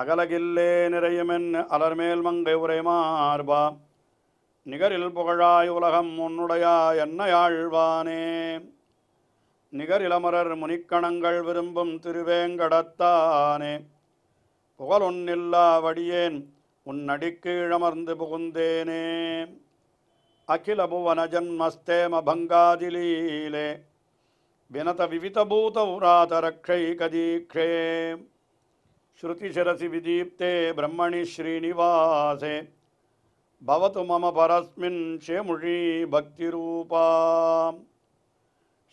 அகலகில்லே நிறையுமென் அலர்மேல் மங்கை உரைமார்பா நிகரில் புகழாய் உலகம் உன்னுடையா என்ன யாழ்வானே நிகரிலமரர் முனிக்கணங்கள் விரும்பும் திருவேங்கடத்தானே புகழொன்னில்லா வடியேன் உன் அடிக்கு இழமர்ந்து புகுந்தேனே அகில புவன ஜன்மஸ்தேம பங்காதிலீலே வினத விவிதபூத உராத ரக்ஷை கதீக்ஷேம் श्रुतिशरसि विदीप्ते ब्रह्मणि श्रीनिवासे भवतु मम परस्मिन् शेमुषी भक्तिरूपा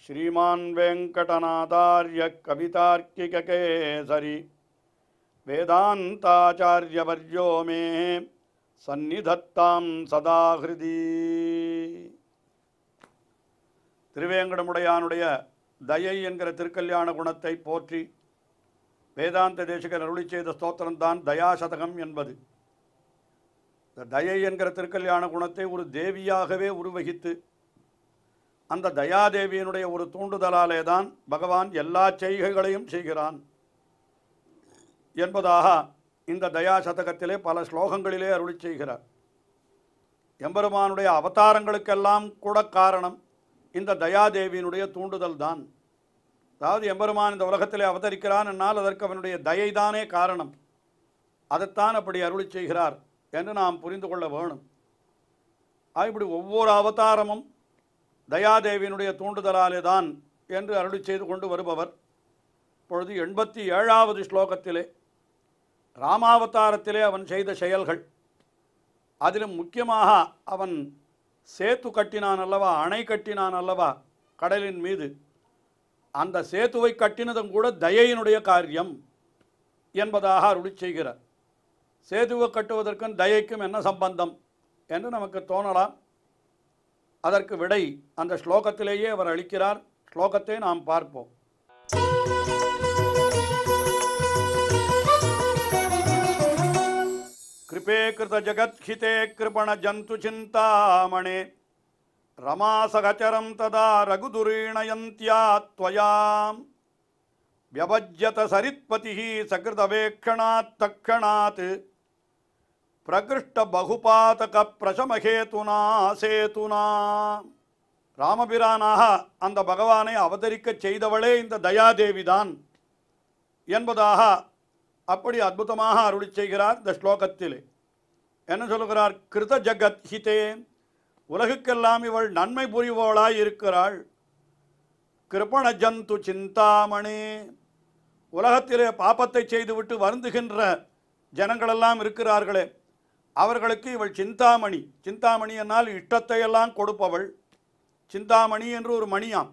श्रीमान् वेङ्कटनाथार्यकवितार्किककेसरि वेदान्ताचार्यवर्यो मे சந்நிதத்தாம் சதா ஹிருதி திருவேங்கடமுடையானுடைய தயை என்கிற திருக்கல்யாண குணத்தை போற்றி வேதாந்த தேசிகர் அருளி செய்த ஸ்தோத்திரம் தான் தயாசதகம் என்பது இந்த தயை என்கிற திருக்கல்யாண குணத்தை ஒரு தேவியாகவே உருவகித்து அந்த தயாதேவியினுடைய ஒரு தூண்டுதலாலே தான் பகவான் எல்லா செய்கைகளையும் செய்கிறான் என்பதாக இந்த தயா சதகத்திலே பல ஸ்லோகங்களிலே அருளி செய்கிறார் எம்பெருமானுடைய அவதாரங்களுக்கெல்லாம் கூட காரணம் இந்த தயாதேவியினுடைய தூண்டுதல் தான் அதாவது எம்பெருமான் இந்த உலகத்திலே அவதரிக்கிறான் என்னால் அதற்கு அவனுடைய தயைதானே காரணம் அதைத்தான் அப்படி அருளி செய்கிறார் என்று நாம் புரிந்து கொள்ள வேணும் இப்படி ஒவ்வொரு அவதாரமும் தயாதேவியினுடைய தூண்டுதலாலே தான் என்று அருளி செய்து கொண்டு வருபவர் இப்பொழுது எண்பத்தி ஏழாவது ஸ்லோகத்திலே ராமாவதாரத்திலே அவன் செய்த செயல்கள் அதிலும் முக்கியமாக அவன் சேத்து கட்டினான் அல்லவா அணை கட்டினான் அல்லவா கடலின் மீது அந்த சேத்துவை கட்டினதும் கூட தயையினுடைய காரியம் என்பதாக அருளி செய்கிறார் சேதுவை கட்டுவதற்கும் தயைக்கும் என்ன சம்பந்தம் என்று நமக்கு தோணலாம் அதற்கு விடை அந்த ஸ்லோகத்திலேயே அவர் அளிக்கிறார் ஸ்லோகத்தை நாம் பார்ப்போம் கிருபே கிருத ஹிதே கிருபண ஜந்து சிந்தாமணே ரமாசகச்சரம் ததா ரகுதுரீணயந்தியா துவயாம் வியபஜ்யத சரித்பதி சகிருதவேக்ஷணாத்தக்கணாத் பிரகிருஷ்ட பகுபாதக பிரசமகேதுனா சேதுனா ராமபிரானாக அந்த பகவானை அவதரிக்கச் செய்தவளே இந்த தயாதேவிதான் என்பதாக அப்படி அற்புதமாக அருளி செய்கிறார் இந்த ஸ்லோகத்தில் என்ன சொல்கிறார் கிருத ஜகத் ஹிதேன் உலகுக்கெல்லாம் இவள் நன்மை புரிபவளாய் இருக்கிறாள் கிருபண ஜந்து சிந்தாமணி உலகத்திலே பாப்பத்தை செய்துவிட்டு வருந்துகின்ற ஜனங்களெல்லாம் இருக்கிறார்களே அவர்களுக்கு இவள் சிந்தாமணி சிந்தாமணி என்னால் இஷ்டத்தை எல்லாம் கொடுப்பவள் சிந்தாமணி என்று ஒரு மணியாம்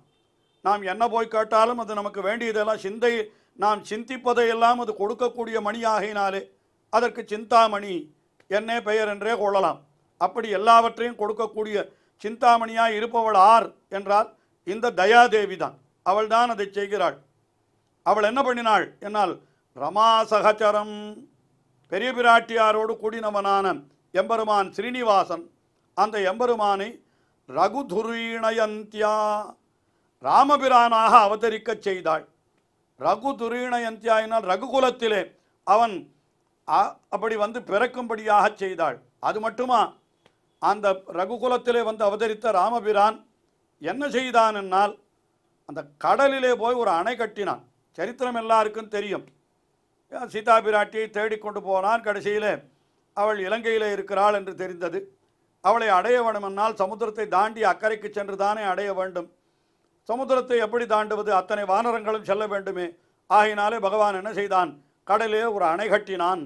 நாம் என்ன போய் கேட்டாலும் அது நமக்கு வேண்டியதெல்லாம் சிந்தை நாம் சிந்திப்பதையெல்லாம் அது கொடுக்கக்கூடிய மணியாகினாலே அதற்கு சிந்தாமணி என்னே பெயர் என்றே கொள்ளலாம் அப்படி எல்லாவற்றையும் கொடுக்கக்கூடிய சிந்தாமணியாக இருப்பவள் ஆர் என்றால் இந்த தயாதேவி தான் அவள் தான் அதை செய்கிறாள் அவள் என்ன பண்ணினாள் என்னால் ரமா சகச்சரம் பெரிய பிராட்டியாரோடு கூடினவனான எம்பெருமான் ஸ்ரீனிவாசன் அந்த எம்பெருமானை ரகுதுரீணயந்தியா ராமபிரானாக அவதரிக்கச் செய்தாள் ரகுதுரீணயந்தியாயினால் ரகுகுலத்திலே அவன் அப்படி வந்து பிறக்கும்படியாக செய்தாள் அது மட்டுமா அந்த ரகுகுலத்திலே வந்து அவதரித்த ராமபிரான் என்ன செய்தான் என்னால் அந்த கடலிலே போய் ஒரு அணை கட்டினான் சரித்திரம் எல்லாருக்கும் தெரியும் சீதா பிராட்டியை தேடிக்கொண்டு போனான் கடைசியிலே அவள் இலங்கையில் இருக்கிறாள் என்று தெரிந்தது அவளை அடைய என்னால் சமுத்திரத்தை தாண்டி அக்கறைக்கு சென்று தானே அடைய வேண்டும் சமுத்திரத்தை எப்படி தாண்டுவது அத்தனை வானரங்களும் செல்ல வேண்டுமே ஆகினாலே பகவான் என்ன செய்தான் கடலே ஒரு அணை கட்டினான்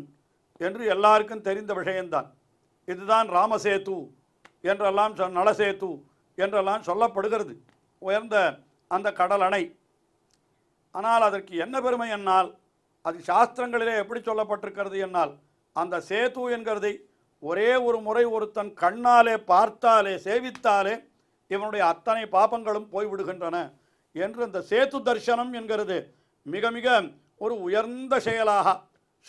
என்று எல்லாருக்கும் தெரிந்த விஷயம்தான் இதுதான் ராமசேத்து என்றெல்லாம் சொ நலசேத்து என்றெல்லாம் சொல்லப்படுகிறது உயர்ந்த அந்த கடல் அணை ஆனால் அதற்கு என்ன பெருமை என்னால் அது சாஸ்திரங்களிலே எப்படி சொல்லப்பட்டிருக்கிறது என்னால் அந்த சேத்து என்கிறதை ஒரே ஒரு முறை ஒருத்தன் கண்ணாலே பார்த்தாலே சேவித்தாலே இவனுடைய அத்தனை பாப்பங்களும் போய்விடுகின்றன என்று அந்த சேத்து தர்சனம் என்கிறது மிக மிக ஒரு உயர்ந்த செயலாக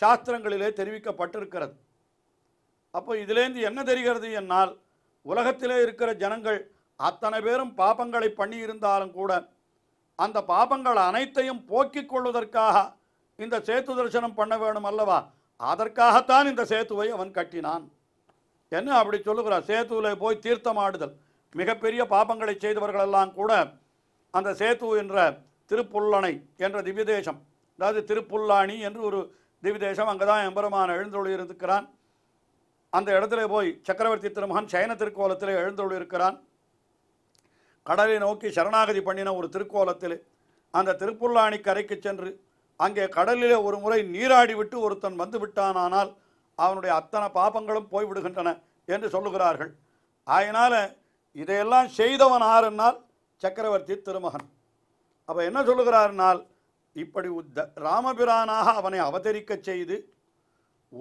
சாஸ்திரங்களிலே தெரிவிக்கப்பட்டிருக்கிறது அப்போ இதுலேருந்து என்ன தெரிகிறது என்னால் உலகத்திலே இருக்கிற ஜனங்கள் அத்தனை பேரும் பாப்பங்களை பண்ணியிருந்தாலும் கூட அந்த பாபங்கள் அனைத்தையும் போக்கிக் கொள்வதற்காக இந்த சேத்து தரிசனம் பண்ண வேணும் அல்லவா அதற்காகத்தான் இந்த சேத்துவை அவன் கட்டினான் என்ன அப்படி சொல்லுகிறார் சேத்துவில் போய் தீர்த்தமாடுதல் மிகப்பெரிய பாபங்களை செய்தவர்களெல்லாம் கூட அந்த சேத்து என்ற திருப்புல்லணை என்ற திவ்யதேசம் அதாவது திருப்புல்லாணி என்று ஒரு திவ்யதேசம் அங்கே தான் எம்பெருமான எழுந்தொழி இருந்துக்கிறான் அந்த இடத்துல போய் சக்கரவர்த்தி திருமகன் சயன திருக்கோலத்தில் எழுந்தொழு இருக்கிறான் கடலை நோக்கி சரணாகதி பண்ணின ஒரு திருக்கோலத்தில் அந்த திருப்புல்லாணி கரைக்கு சென்று அங்கே கடலில் ஒரு முறை நீராடி விட்டு ஒருத்தன் வந்து விட்டானானால் அவனுடைய அத்தனை பாபங்களும் போய்விடுகின்றன என்று சொல்லுகிறார்கள் அதனால் இதையெல்லாம் செய்தவன் ஆறுனால் சக்கரவர்த்தி திருமகன் அப்போ என்ன சொல்லுகிறாருனால் இப்படி உத்த ராமபிரானாக அவனை அவதரிக்க செய்து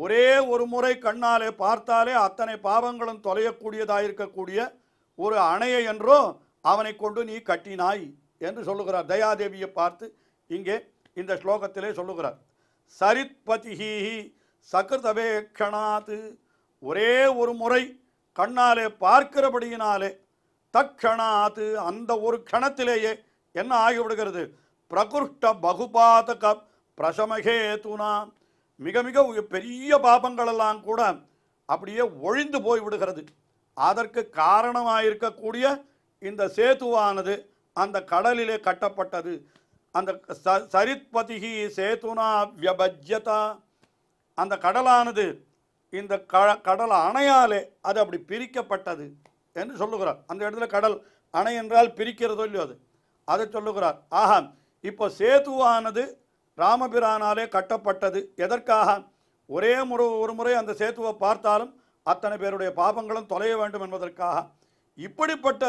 ஒரே ஒரு முறை கண்ணாலே பார்த்தாலே அத்தனை பாவங்களும் தொலையக்கூடியதாயிருக்கக்கூடிய ஒரு அணையை என்றோ அவனை கொண்டு நீ கட்டினாய் என்று சொல்லுகிறார் தயாதேவியை பார்த்து இங்கே இந்த ஸ்லோகத்திலே சொல்லுகிறார் சகிருதவே சகிருதவேக்ஷணாத்து ஒரே ஒரு முறை கண்ணாலே பார்க்கிறபடியினாலே தக்ஷணாது அந்த ஒரு க்ஷணத்திலேயே என்ன ஆகிவிடுகிறது பிரகுஷ்ட பகுபாதக பிரசமகே துனா மிக மிக பெரிய பாபங்களெல்லாம் கூட அப்படியே ஒழிந்து போய் விடுகிறது அதற்கு இருக்கக்கூடிய இந்த சேத்துவானது அந்த கடலிலே கட்டப்பட்டது அந்த ச சரித்பதிகி சேத்துனா வியபஜ்யதா அந்த கடலானது இந்த க கடல் அணையாலே அது அப்படி பிரிக்கப்பட்டது என்று சொல்லுகிறார் அந்த இடத்துல கடல் அணை என்றால் பிரிக்கிறதோ இல்லையோ அது அதை சொல்லுகிறார் ஆஹா இப்போ சேத்துவானது ராமபிரானாலே கட்டப்பட்டது எதற்காக ஒரே முறை ஒரு முறை அந்த சேத்துவை பார்த்தாலும் அத்தனை பேருடைய பாபங்களும் தொலைய வேண்டும் என்பதற்காக இப்படிப்பட்ட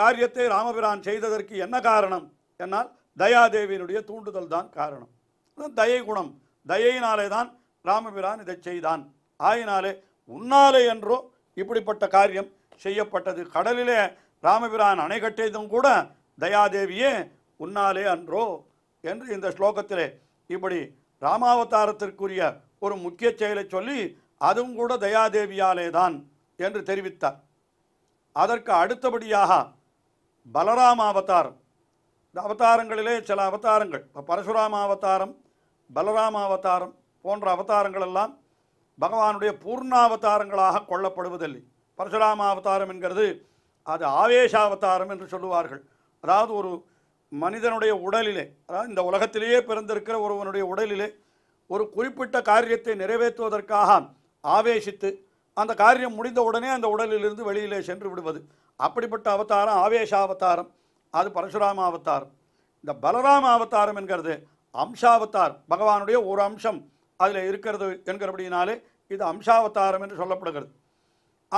காரியத்தை ராமபிரான் செய்ததற்கு என்ன காரணம் என்னால் தயாதேவியினுடைய தூண்டுதல் தான் காரணம் தயை குணம் தயையினாலே தான் ராமபிரான் இதை செய்தான் ஆயினாலே உன்னாலே என்றோ இப்படிப்பட்ட காரியம் செய்யப்பட்டது கடலிலே ராமபிரான் அணை கட்டியதும் கூட தயாதேவியே உன்னாலே அன்றோ என்று இந்த ஸ்லோகத்திலே இப்படி ராமாவதாரத்திற்குரிய ஒரு முக்கிய செயலை சொல்லி அதுவும் கூட தயாதேவியாலே தான் என்று தெரிவித்தார் அதற்கு அடுத்தபடியாக பலராம அவதாரம் இந்த அவதாரங்களிலே சில அவதாரங்கள் இப்போ பரசுராம அவதாரம் பலராம அவதாரம் போன்ற அவதாரங்கள் எல்லாம் பகவானுடைய பூர்ணாவதாரங்களாக கொள்ளப்படுவதில்லை பரசுராம அவதாரம் என்கிறது அது ஆவேச அவதாரம் என்று சொல்லுவார்கள் அதாவது ஒரு மனிதனுடைய உடலிலே அதாவது இந்த உலகத்திலேயே பிறந்திருக்கிற ஒருவனுடைய உடலிலே ஒரு குறிப்பிட்ட காரியத்தை நிறைவேற்றுவதற்காக ஆவேசித்து அந்த காரியம் முடிந்த உடனே அந்த உடலிலிருந்து வெளியிலே சென்று விடுவது அப்படிப்பட்ட அவதாரம் அவதாரம் அது பரசுராம அவதாரம் இந்த பலராம அவதாரம் என்கிறது அம்சாவதார் பகவானுடைய ஒரு அம்சம் அதில் இருக்கிறது என்கிறபடினாலே இது அம்சாவதாரம் என்று சொல்லப்படுகிறது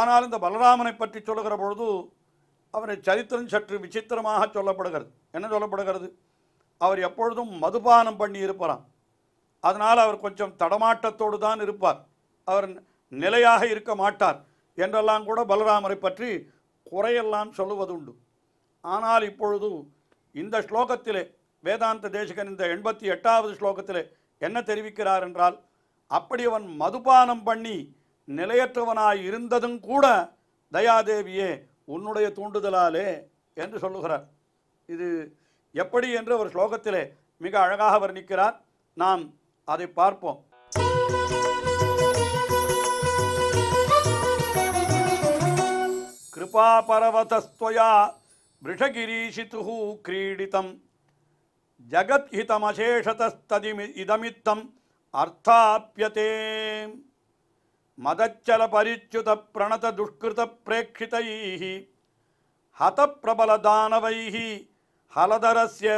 ஆனால் இந்த பலராமனை பற்றி சொல்லுகிற பொழுது அவரை சரித்திரம் சற்று விசித்திரமாக சொல்லப்படுகிறது என்ன சொல்லப்படுகிறது அவர் எப்பொழுதும் மதுபானம் பண்ணி இருப்பாராம் அதனால் அவர் கொஞ்சம் தடமாட்டத்தோடு தான் இருப்பார் அவர் நிலையாக இருக்க மாட்டார் என்றெல்லாம் கூட பலராமரை பற்றி குறையெல்லாம் சொல்லுவதுண்டு ஆனால் இப்பொழுது இந்த ஸ்லோகத்திலே வேதாந்த தேசகன் இந்த எண்பத்தி எட்டாவது ஸ்லோகத்திலே என்ன தெரிவிக்கிறார் என்றால் அப்படி அவன் மதுபானம் பண்ணி நிலையற்றவனாய் இருந்ததும் கூட தயாதேவியே உன்னுடைய தூண்டுதலாலே என்று சொல்லுகிறார் இது எப்படி என்று ஒரு ஸ்லோகத்திலே மிக அழகாக வர்ணிக்கிறார் நாம் அதை பார்ப்போம் कृपापर्वतस्त्वया கிரீடிதம் ஜகத் जगद्हितमशेषतस्तदिमि இதமித்தம் अर्थाप्यते மதச்சல பரிச்சுத பிரணத துஷ்கிருத பிரேட்சிதை ஹத பிரபல தானவை ஹலதரஸ்ய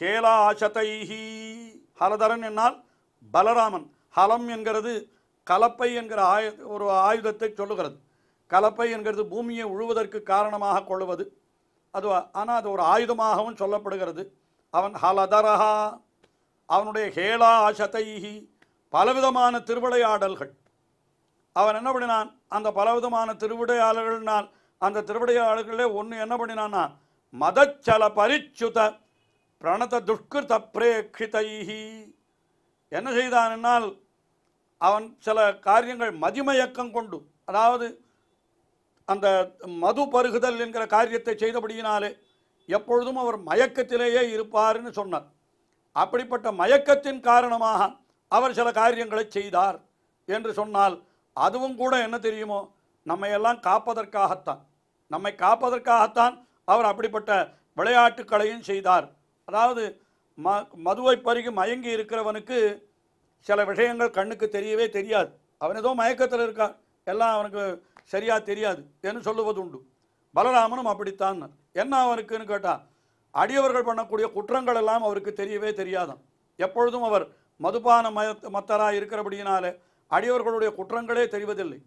கேலாசதை ஹலதரன் என்னால் பலராமன் ஹலம் என்கிறது கலப்பை என்கிற ஆய ஒரு ஆயுதத்தை சொல்லுகிறது கலப்பை என்கிறது பூமியை உழுவதற்கு காரணமாக கொள்வது அது ஆனால் அது ஒரு ஆயுதமாகவும் சொல்லப்படுகிறது அவன் ஹலதரஹா அவனுடைய ஹேலா ஆசதைஹி பலவிதமான திருவிளையாடல்கள் அவன் என்ன பண்ணினான் அந்த பலவிதமான திருவிடையாளர்கள்னால் அந்த திருவிடையாளர்களே ஒன்று என்ன பண்ணினான்னா மதச்சல பரிச்சுத பிரணத துஷ்கிருத பிரேட்சிதைஹி என்ன செய்தான் என்னால் அவன் சில காரியங்கள் மதிமயக்கம் கொண்டு அதாவது அந்த மது பருகுதல் என்கிற காரியத்தை செய்தபடியினாலே எப்பொழுதும் அவர் மயக்கத்திலேயே இருப்பார்னு சொன்னார் அப்படிப்பட்ட மயக்கத்தின் காரணமாக அவர் சில காரியங்களை செய்தார் என்று சொன்னால் அதுவும் கூட என்ன தெரியுமோ நம்ம எல்லாம் காப்பதற்காகத்தான் நம்மை காப்பதற்காகத்தான் அவர் அப்படிப்பட்ட விளையாட்டுக்களையும் செய்தார் அதாவது ம மதுவை பருகி மயங்கி இருக்கிறவனுக்கு சில விஷயங்கள் கண்ணுக்கு தெரியவே தெரியாது அவன் ஏதோ மயக்கத்தில் இருக்கார் எல்லாம் அவனுக்கு சரியாக தெரியாது என்று சொல்லுவது உண்டு பலராமனும் அப்படித்தான் என்ன அவனுக்குன்னு கேட்டால் அடியவர்கள் பண்ணக்கூடிய குற்றங்கள் எல்லாம் அவருக்கு தெரியவே தெரியாதான் எப்பொழுதும் அவர் மதுபான மய மத்தராக இருக்கிறபடியினாலே அடியவர்களுடைய குற்றங்களே தெரிவதில்லை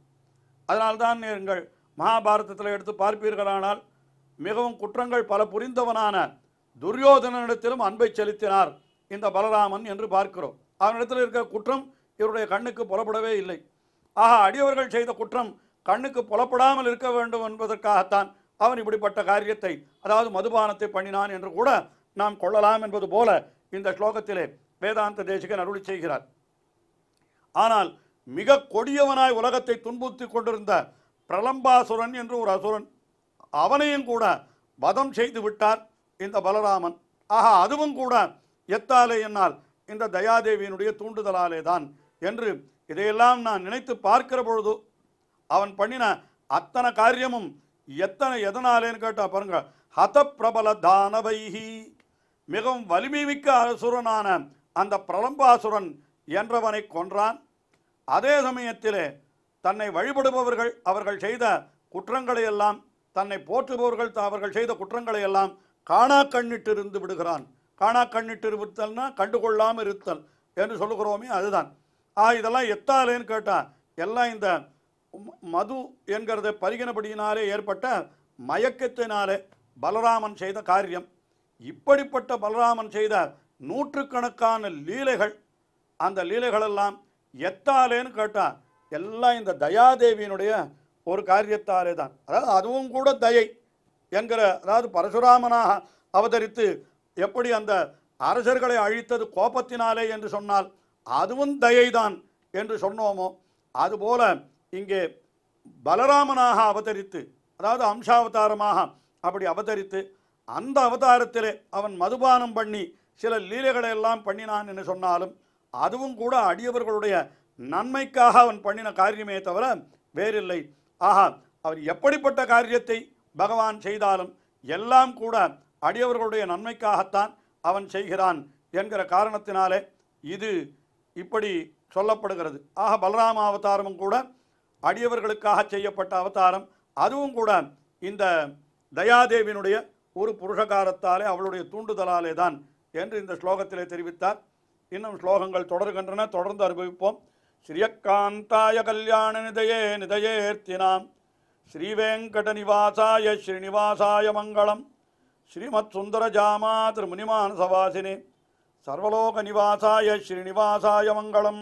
அதனால்தான் நீங்கள் மகாபாரதத்தில் எடுத்து பார்ப்பீர்களானால் மிகவும் குற்றங்கள் பல புரிந்தவனான துரியோதனனிடத்திலும் அன்பை செலுத்தினார் இந்த பலராமன் என்று பார்க்கிறோம் அவனிடத்தில் இருக்கிற குற்றம் இவருடைய கண்ணுக்கு புலப்படவே இல்லை ஆக அடியவர்கள் செய்த குற்றம் கண்ணுக்கு புலப்படாமல் இருக்க வேண்டும் என்பதற்காகத்தான் அவன் இப்படிப்பட்ட காரியத்தை அதாவது மதுபானத்தை பண்ணினான் என்று கூட நாம் கொள்ளலாம் என்பது போல இந்த ஸ்லோகத்திலே வேதாந்த தேசிகன் அருளி செய்கிறார் ஆனால் மிக கொடியவனாய் உலகத்தை துன்புறுத்தி கொண்டிருந்த பிரலம்பாசுரன் என்று ஒரு அசுரன் அவனையும் கூட வதம் செய்து விட்டார் இந்த பலராமன் ஆக அதுவும் கூட எத்தாலே என்னால் இந்த தயாதேவியினுடைய தூண்டுதலாலே தான் என்று இதையெல்லாம் நான் நினைத்து பார்க்கிற பொழுது அவன் பண்ணின அத்தனை காரியமும் எத்தனை எதனாலேன்னு கேட்டால் பாருங்க ஹத பிரபல தானவைஹி மிகவும் வலிமை மிக்க அசுரனான அந்த பிரலம்பாசுரன் என்றவனை கொன்றான் அதே சமயத்தில் தன்னை வழிபடுபவர்கள் அவர்கள் செய்த குற்றங்களை எல்லாம் தன்னை போற்றுபவர்கள் அவர்கள் செய்த குற்றங்களை எல்லாம் காணா கண்ணிட்டு இருந்து விடுகிறான் காணா கண்ணிட்டு இருத்தல்னா கண்டுகொள்ளாமல் இருத்தல் என்று சொல்லுகிறோமே அதுதான் ஆ இதெல்லாம் எத்தாலேன்னு கேட்டால் எல்லாம் இந்த மது என்கிறத பரிகணப்படியினாலே ஏற்பட்ட மயக்கத்தினாலே பலராமன் செய்த காரியம் இப்படிப்பட்ட பலராமன் செய்த நூற்றுக்கணக்கான லீலைகள் அந்த லீலைகளெல்லாம் எத்தாலேன்னு கேட்டான் எல்லாம் இந்த தயாதேவியினுடைய ஒரு காரியத்தாலே தான் அதாவது அதுவும் கூட தயை என்கிற அதாவது பரசுராமனாக அவதரித்து எப்படி அந்த அரசர்களை அழித்தது கோபத்தினாலே என்று சொன்னால் அதுவும் தயைதான் என்று சொன்னோமோ அதுபோல இங்கே பலராமனாக அவதரித்து அதாவது அம்சாவதாரமாக அப்படி அவதரித்து அந்த அவதாரத்திலே அவன் மதுபானம் பண்ணி சில லீலைகளை எல்லாம் பண்ணினான் என்று சொன்னாலும் அதுவும் கூட அடியவர்களுடைய நன்மைக்காக அவன் பண்ணின காரியமே தவிர வேறில்லை ஆஹா அவர் எப்படிப்பட்ட காரியத்தை பகவான் செய்தாலும் எல்லாம் கூட அடியவர்களுடைய நன்மைக்காகத்தான் அவன் செய்கிறான் என்கிற காரணத்தினாலே இது இப்படி சொல்லப்படுகிறது ஆக பலராம அவதாரமும் கூட அடியவர்களுக்காக செய்யப்பட்ட அவதாரம் அதுவும் கூட இந்த தயாதேவியினுடைய ஒரு புருஷகாரத்தாலே அவளுடைய தூண்டுதலாலே தான் என்று இந்த ஸ்லோகத்திலே தெரிவித்தார் இன்னும் ஸ்லோகங்கள் தொடர்கின்றன தொடர்ந்து அனுபவிப்போம் ஸ்ரீயக்காந்தாய கல்யாண நிதையே ஸ்ரீவேங்கட நிவாசாய ஸ்ரீனிவாசாய மங்களம் ஸ்ரீமத் சுந்தரஜாமா சவாசினி சர்வலோக நிவாசாய ஸ்ரீனிவாசாய மங்களம்